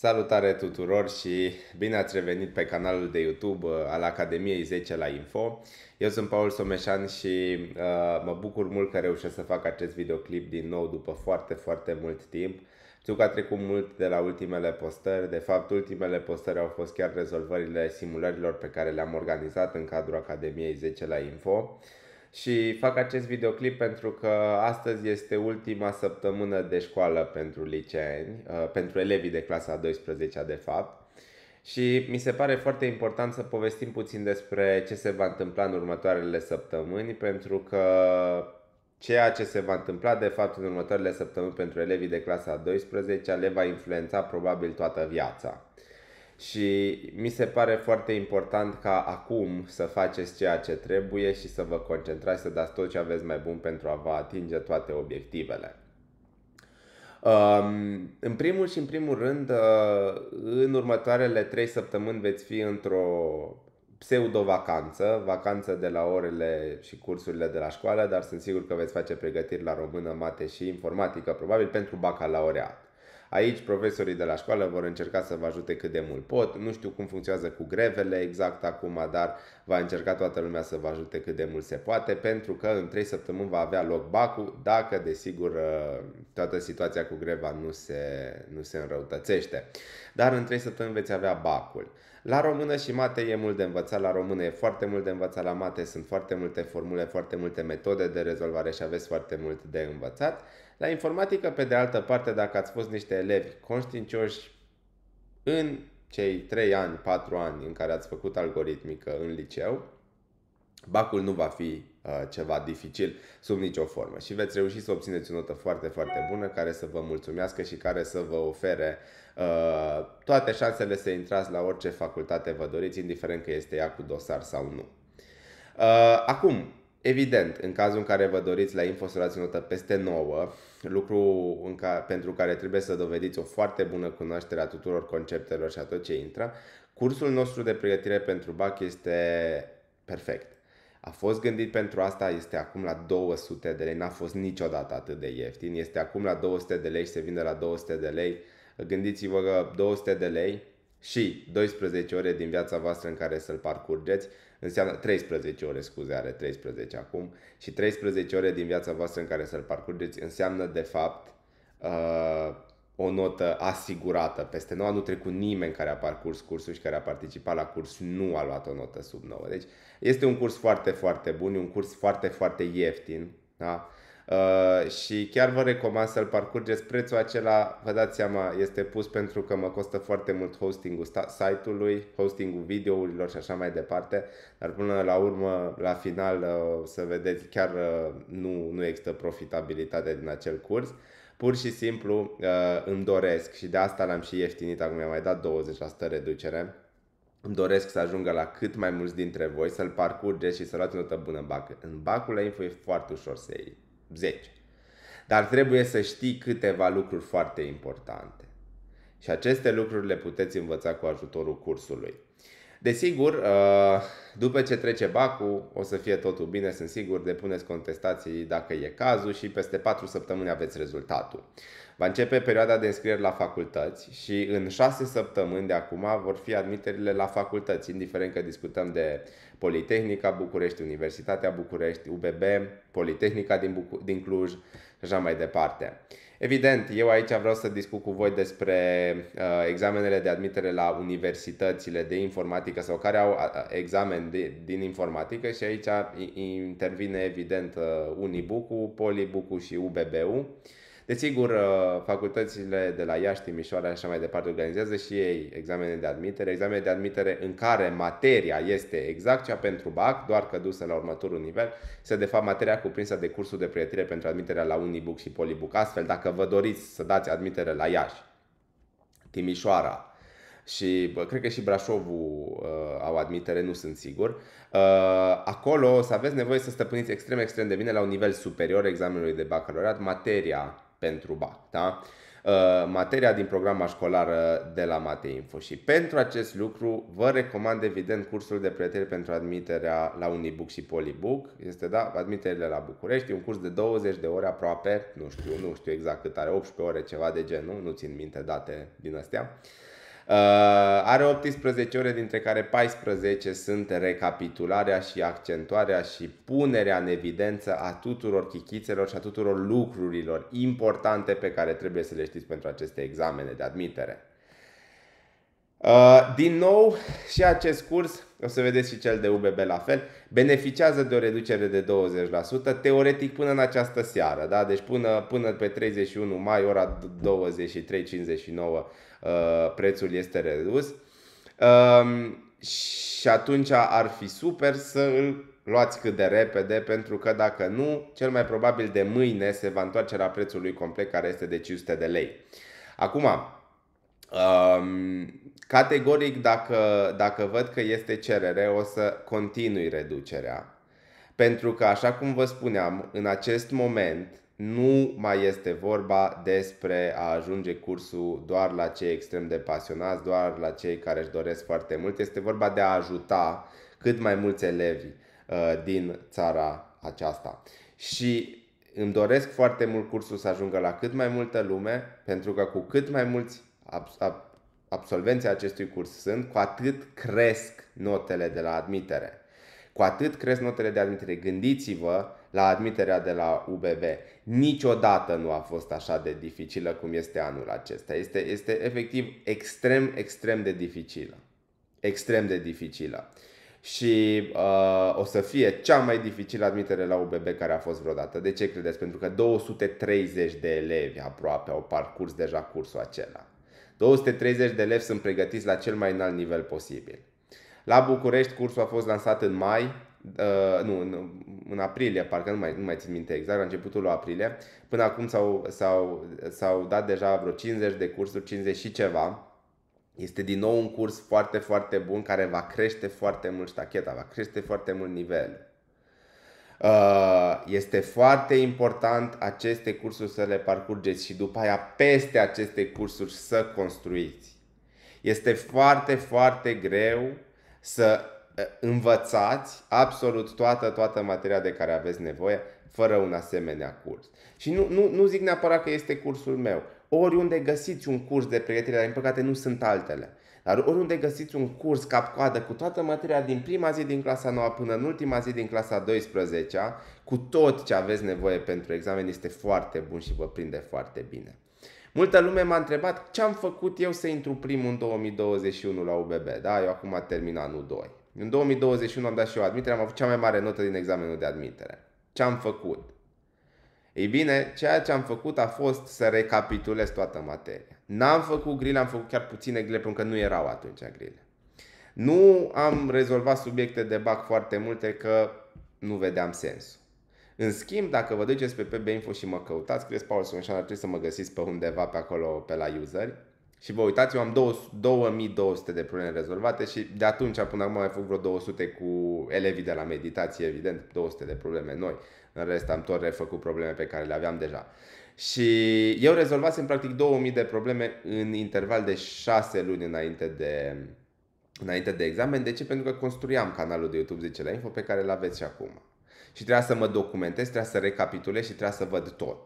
Salutare tuturor și bine ați revenit pe canalul de YouTube uh, al Academiei 10 la Info. Eu sunt Paul Someșan și uh, mă bucur mult că reușesc să fac acest videoclip din nou după foarte, foarte mult timp. Știu că a trecut mult de la ultimele postări, de fapt ultimele postări au fost chiar rezolvările simulărilor pe care le-am organizat în cadrul Academiei 10 la Info. Uh, și fac acest videoclip pentru că astăzi este ultima săptămână de școală pentru liceeni, uh, pentru elevii de clasa 12-a de fapt. Și mi se pare foarte important să povestim puțin despre ce se va întâmpla în următoarele săptămâni, pentru că ceea ce se va întâmpla de fapt în următoarele săptămâni pentru elevii de clasa 12 le va influența probabil toată viața și mi se pare foarte important ca acum să faceți ceea ce trebuie și să vă concentrați, să dați tot ce aveți mai bun pentru a vă atinge toate obiectivele. În primul și în primul rând, ă, în următoarele trei săptămâni veți fi într-o pseudo-vacanță, vacanță de la orele și cursurile de la școală, dar sunt sigur că veți face pregătiri la română, mate și informatică, probabil pentru bacalaureat. Aici profesorii de la școală vor încerca să vă ajute cât de mult pot. Nu știu cum funcționează cu grevele exact acum, dar va încerca toată lumea să vă ajute cât de mult se poate, pentru că în 3 săptămâni va avea loc bacul, dacă desigur ă, toată situația cu greva nu se, nu se înrăutățește. Dar în 3 săptămâni veți avea bacul. La română și mate e mult de învățat, la română e foarte mult de învățat, la mate sunt foarte multe formule, foarte multe metode de rezolvare și aveți foarte mult de învățat. La informatică, pe de altă parte, dacă ați fost niște elevi conștiincioși în cei 3 ani, 4 ani în care ați făcut algoritmică în liceu, bacul nu va fi uh, ceva dificil sub nicio formă și veți reuși să obțineți o notă foarte, foarte bună care să vă mulțumească și care să vă ofere uh, toate șansele să intrați la orice facultate vă doriți, indiferent că este ea cu dosar sau nu. Uh, acum, Evident, în cazul în care vă doriți la info să luați notă peste 9, lucru în ca, pentru care trebuie să dovediți o foarte bună cunoaștere a tuturor conceptelor și a tot ce intră, cursul nostru de pregătire pentru BAC este perfect. A fost gândit pentru asta, este acum la 200 de lei, n-a fost niciodată atât de ieftin, este acum la 200 de lei și se vinde la 200 de lei. Gândiți-vă că 200 de lei și 12 ore din viața voastră în care să-l parcurgeți înseamnă 13 ore, scuze, are 13 acum, și 13 ore din viața voastră în care să-l parcurgeți înseamnă, de fapt, uh, o notă asigurată. Peste 9 nu trecut nimeni care a parcurs cursul și care a participat la curs nu a luat o notă sub 9. Deci este un curs foarte, foarte bun, un curs foarte, foarte ieftin. Da? Uh, și chiar vă recomand să-l parcurgeți. Prețul acela, vă dați seama, este pus pentru că mă costă foarte mult hostingul site-ului, hostingul videourilor și așa mai departe, dar până la urmă, la final, uh, să vedeți, chiar uh, nu, nu există profitabilitate din acel curs. Pur și simplu îmi doresc și de asta l-am și ieftinit, acum mi-am mai dat 20% reducere, îmi doresc să ajungă la cât mai mulți dintre voi, să-l parcurgeți și să luați notă bună în bac. În bacul la info e foarte ușor să iei. 10. Dar trebuie să știi câteva lucruri foarte importante. Și aceste lucruri le puteți învăța cu ajutorul cursului. Desigur, uh, după ce trece bacul, o să fie totul bine, sunt sigur, depuneți contestații dacă e cazul și peste 4 săptămâni aveți rezultatul. Va începe perioada de înscriere la facultăți și în 6 săptămâni de acum vor fi admiterile la facultăți, indiferent că discutăm de Politehnica București, Universitatea București, UBB, Politehnica din, Bucu- din Cluj și așa mai departe. Evident, eu aici vreau să discut cu voi despre uh, examenele de admitere la universitățile de informatică sau care au uh, uh, examen de, din informatică și aici intervine evident uh, Unibucu, Polibucu și UBBU. Desigur, uh, facultățile de la Iași, Timișoara și așa mai departe organizează și ei examene de admitere, examene de admitere în care materia este exact cea pentru BAC, doar că dusă la următorul nivel, este de fapt materia cuprinsă de cursul de pregătire pentru admiterea la Unibook și Polibook. Astfel, dacă vă doriți să dați admitere la Iași, Timișoara, și bă, cred că și Brașovul uh, au admitere, nu sunt sigur. Uh, acolo o să aveți nevoie să stăpâniți extrem, extrem de bine la un nivel superior examenului de bacalaureat materia pentru BAC. Da? Uh, materia din programa școlară de la mate Info. Și pentru acest lucru vă recomand evident cursul de pregătire pentru admiterea la Unibook și Polibook. Este, da, admiterile la București, un curs de 20 de ore aproape, nu știu, nu știu exact cât are, 18 ore, ceva de genul, nu țin minte date din astea. Uh, Uh, are 18 ore, dintre care 14 sunt recapitularea și accentuarea și punerea în evidență a tuturor chichițelor și a tuturor lucrurilor importante pe care trebuie să le știți pentru aceste examene de admitere. Uh, din nou, și acest curs, o să vedeți și cel de UBB la fel, beneficiază de o reducere de 20%, teoretic până în această seară, da? deci până, până pe 31 mai, ora 23.59, uh, prețul este redus. Um, și atunci ar fi super să îl luați cât de repede, pentru că dacă nu, cel mai probabil de mâine se va întoarce la prețul lui complet care este de 500 de lei. Acum, Categoric, dacă, dacă văd că este cerere, o să continui reducerea. Pentru că, așa cum vă spuneam, în acest moment nu mai este vorba despre a ajunge cursul doar la cei extrem de pasionați, doar la cei care își doresc foarte mult. Este vorba de a ajuta cât mai mulți elevi uh, din țara aceasta. Și îmi doresc foarte mult cursul să ajungă la cât mai multă lume, pentru că cu cât mai mulți absolvenții acestui curs sunt, cu atât cresc notele de la admitere. Cu atât cresc notele de admitere. Gândiți-vă la admiterea de la UBB. Niciodată nu a fost așa de dificilă cum este anul acesta. Este, este efectiv extrem, extrem de dificilă. Extrem de dificilă. Și uh, o să fie cea mai dificilă admitere la UBB care a fost vreodată. De ce credeți? Pentru că 230 de elevi aproape au parcurs deja cursul acela. 230 de elevi sunt pregătiți la cel mai înalt nivel posibil. La București cursul a fost lansat în mai, uh, nu, în, în aprilie, parcă nu mai, nu mai țin minte exact, la începutul lui aprilie. Până acum s-au, s-au, s-au dat deja vreo 50 de cursuri, 50 și ceva. Este din nou un curs foarte, foarte bun care va crește foarte mult ștacheta, va crește foarte mult nivelul. Uh, este foarte important aceste cursuri să le parcurgeți și după aia peste aceste cursuri să construiți. Este foarte, foarte greu să uh, învățați absolut toată, toată materia de care aveți nevoie fără un asemenea curs. Și nu, nu, nu zic neapărat că este cursul meu. Oriunde găsiți un curs de pregătire, dar din păcate nu sunt altele. Dar oriunde găsiți un curs cap-coadă cu toată materia din prima zi din clasa 9 până în ultima zi din clasa 12 cu tot ce aveți nevoie pentru examen, este foarte bun și vă prinde foarte bine. Multă lume m-a întrebat ce am făcut eu să intru primul în 2021 la UBB. Da, eu acum termin anul 2. În 2021 am dat și eu admitere, am avut cea mai mare notă din examenul de admitere. Ce am făcut? Ei bine, ceea ce am făcut a fost să recapitulez toată materia. N-am făcut grile, am făcut chiar puține grile, pentru că nu erau atunci grile. Nu am rezolvat subiecte de bac foarte multe că nu vedeam sensul. În schimb, dacă vă duceți pe PB Info și mă căutați, scrieți Paul Sumeșan, ar trebui să mă găsiți pe undeva pe acolo, pe la useri. Și vă uitați, eu am 2200 de probleme rezolvate și de atunci până acum am făcut vreo 200 cu elevii de la meditație, evident, 200 de probleme noi. În rest am tot refăcut probleme pe care le aveam deja. Și eu rezolvasem practic 2000 de probleme în interval de 6 luni înainte de, înainte de examen. De ce? Pentru că construiam canalul de YouTube 10 la Info pe care l aveți și acum. Și trebuia să mă documentez, trebuia să recapitulez și trebuia să văd tot.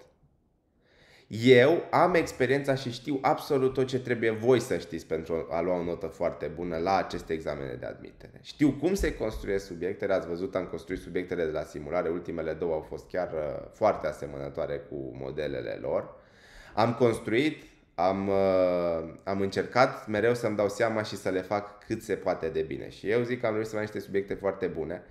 Eu am experiența și știu absolut tot ce trebuie voi să știți pentru a lua o notă foarte bună la aceste examene de admitere. Știu cum se construiesc subiectele, ați văzut, am construit subiectele de la simulare, ultimele două au fost chiar uh, foarte asemănătoare cu modelele lor. Am construit, am, uh, am încercat mereu să-mi dau seama și să le fac cât se poate de bine. Și eu zic că am reușit să am niște subiecte foarte bune.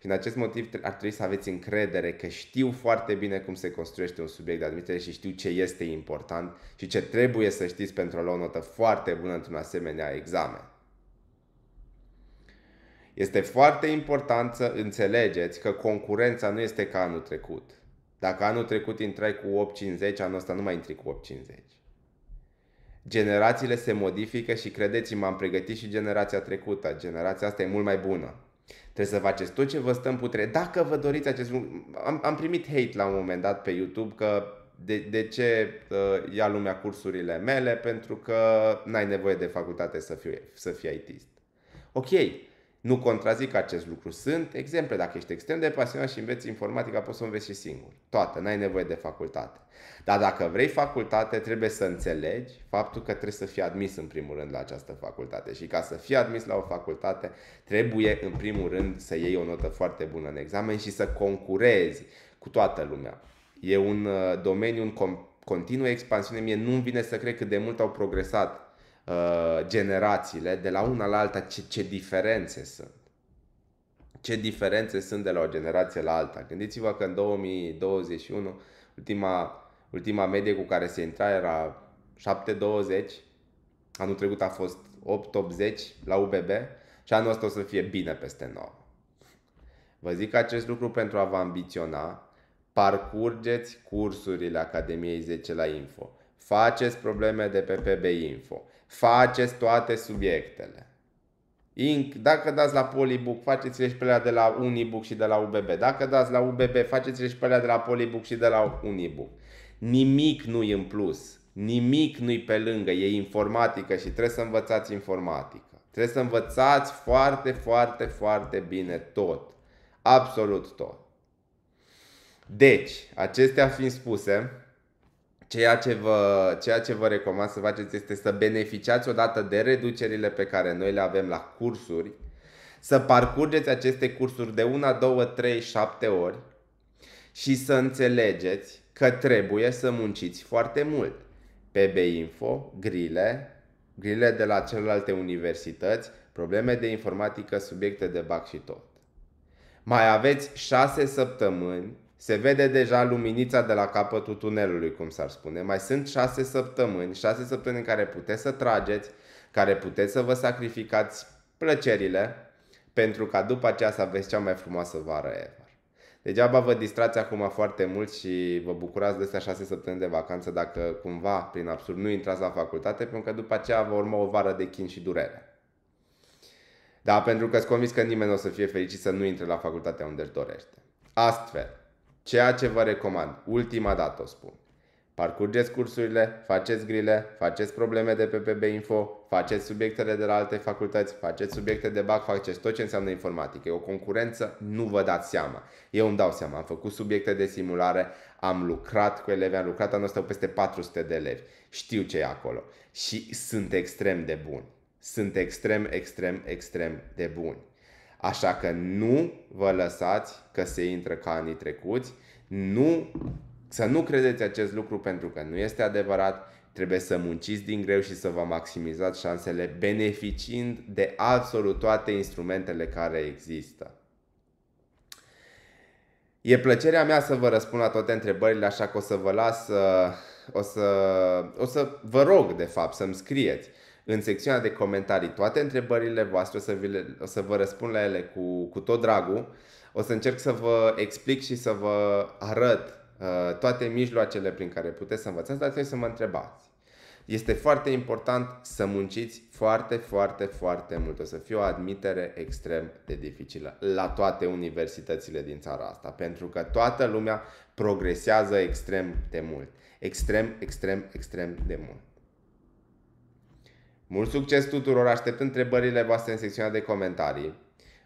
Și în acest motiv ar trebui să aveți încredere că știu foarte bine cum se construiește un subiect de admitere și știu ce este important și ce trebuie să știți pentru a lua o notă foarte bună într-un asemenea examen. Este foarte important să înțelegeți că concurența nu este ca anul trecut. Dacă anul trecut intrai cu 8.50, anul ăsta nu mai intri cu 8.50. Generațiile se modifică și credeți-mă, am pregătit și generația trecută. Generația asta e mult mai bună. Trebuie să faceți tot ce vă stă în putere. Dacă vă doriți acest lucru, am, am primit hate la un moment dat pe YouTube că de, de ce uh, ia lumea cursurile mele? Pentru că n-ai nevoie de facultate să fii, să fii ITist. Ok, nu contrazic acest lucru. Sunt exemple. Dacă ești extrem de pasionat și înveți informatica, poți să înveți și singur. Toată, n-ai nevoie de facultate. Dar dacă vrei facultate, trebuie să înțelegi faptul că trebuie să fii admis în primul rând la această facultate. Și ca să fii admis la o facultate, trebuie în primul rând să iei o notă foarte bună în examen și să concurezi cu toată lumea. E un uh, domeniu în continuă expansiune. Mie nu-mi vine să cred cât de mult au progresat Uh, generațiile de la una la alta, ce, ce diferențe sunt. Ce diferențe sunt de la o generație la alta. Gândiți-vă că în 2021 ultima, ultima medie cu care se intra era 720, anul trecut a fost 880 la UBB și anul ăsta o să fie bine peste 9. Vă zic acest lucru pentru a vă ambiționa. Parcurgeți cursurile Academiei 10 la Info. Faceți probleme de pe PB Info faceți toate subiectele. Inc, dacă dați la Polybook, faceți-le și pe alea de la Unibook și de la UBB. Dacă dați la UBB, faceți-le și pe alea de la Polybook și de la Unibook. Nimic nu-i în plus. Nimic nu-i pe lângă. E informatică și trebuie să învățați informatică. Trebuie să învățați foarte, foarte, foarte bine tot. Absolut tot. Deci, acestea fiind spuse, Ceea ce, vă, ceea ce vă recomand să faceți este să beneficiați odată de reducerile pe care noi le avem la cursuri, să parcurgeți aceste cursuri de una două trei șapte ori și să înțelegeți că trebuie să munciți foarte mult. PB Info, grile, grile de la celelalte universități, probleme de informatică, subiecte de bac și tot. Mai aveți șase săptămâni se vede deja luminița de la capătul tunelului, cum s-ar spune. Mai sunt șase săptămâni, șase săptămâni în care puteți să trageți, care puteți să vă sacrificați plăcerile, pentru ca după aceea să aveți cea mai frumoasă vară ever. Degeaba vă distrați acum foarte mult și vă bucurați de astea șase săptămâni de vacanță dacă cumva, prin absurd, nu intrați la facultate, pentru că după aceea vă urma o vară de chin și durere. Da, pentru că sunt convins că nimeni nu o să fie fericit să nu intre la facultatea unde își dorește. Astfel, Ceea ce vă recomand, ultima dată o spun. Parcurgeți cursurile, faceți grile, faceți probleme de PPB Info, faceți subiectele de la alte facultăți, faceți subiecte de BAC, faceți tot ce înseamnă informatică. E o concurență, nu vă dați seama. Eu îmi dau seama, am făcut subiecte de simulare, am lucrat cu elevi, am lucrat anul ăsta peste 400 de elevi. Știu ce e acolo și sunt extrem de buni. Sunt extrem, extrem, extrem de buni. Așa că nu vă lăsați că se intră ca anii trecuți, nu, să nu credeți acest lucru pentru că nu este adevărat, trebuie să munciți din greu și să vă maximizați șansele beneficiind de absolut toate instrumentele care există. E plăcerea mea să vă răspund la toate întrebările, așa că o să vă las, uh, o să, o să vă rog de fapt să-mi scrieți în secțiunea de comentarii toate întrebările voastre, o să, vi le, o să vă răspund la ele cu, cu tot dragul. O să încerc să vă explic și să vă arăt uh, toate mijloacele prin care puteți să învățați, dar trebuie să mă întrebați. Este foarte important să munciți foarte, foarte, foarte mult. O să fie o admitere extrem de dificilă la toate universitățile din țara asta, pentru că toată lumea progresează extrem de mult. Extrem, extrem, extrem de mult. Mult succes tuturor, aștept întrebările voastre în secțiunea de comentarii.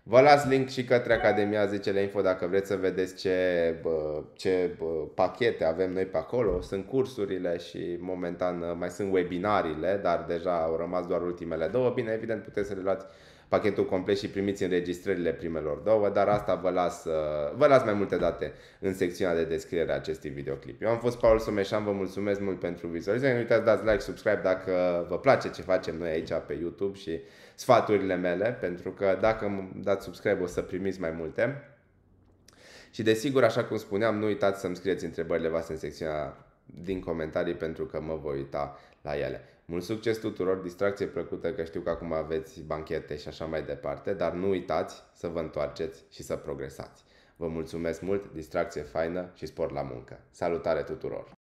Vă las link și către Academia Zicele Info dacă vreți să vedeți ce, ce pachete avem noi pe acolo. Sunt cursurile și momentan mai sunt webinariile, dar deja au rămas doar ultimele două. Bine, evident, puteți să le luați pachetul complet și primiți înregistrările primelor două, dar asta vă las, uh, vă las mai multe date în secțiunea de descriere a acestui videoclip. Eu am fost Paul Sumeșan, vă mulțumesc mult pentru vizualizare, nu uitați dați like, subscribe dacă vă place ce facem noi aici pe YouTube și sfaturile mele, pentru că dacă îmi dați subscribe o să primiți mai multe. Și desigur, așa cum spuneam, nu uitați să-mi scrieți întrebările voastre în secțiunea din comentarii pentru că mă voi uita la ele. Mult succes tuturor, distracție plăcută că știu că acum aveți banchete și așa mai departe, dar nu uitați să vă întoarceți și să progresați. Vă mulțumesc mult, distracție faină și spor la muncă. Salutare tuturor!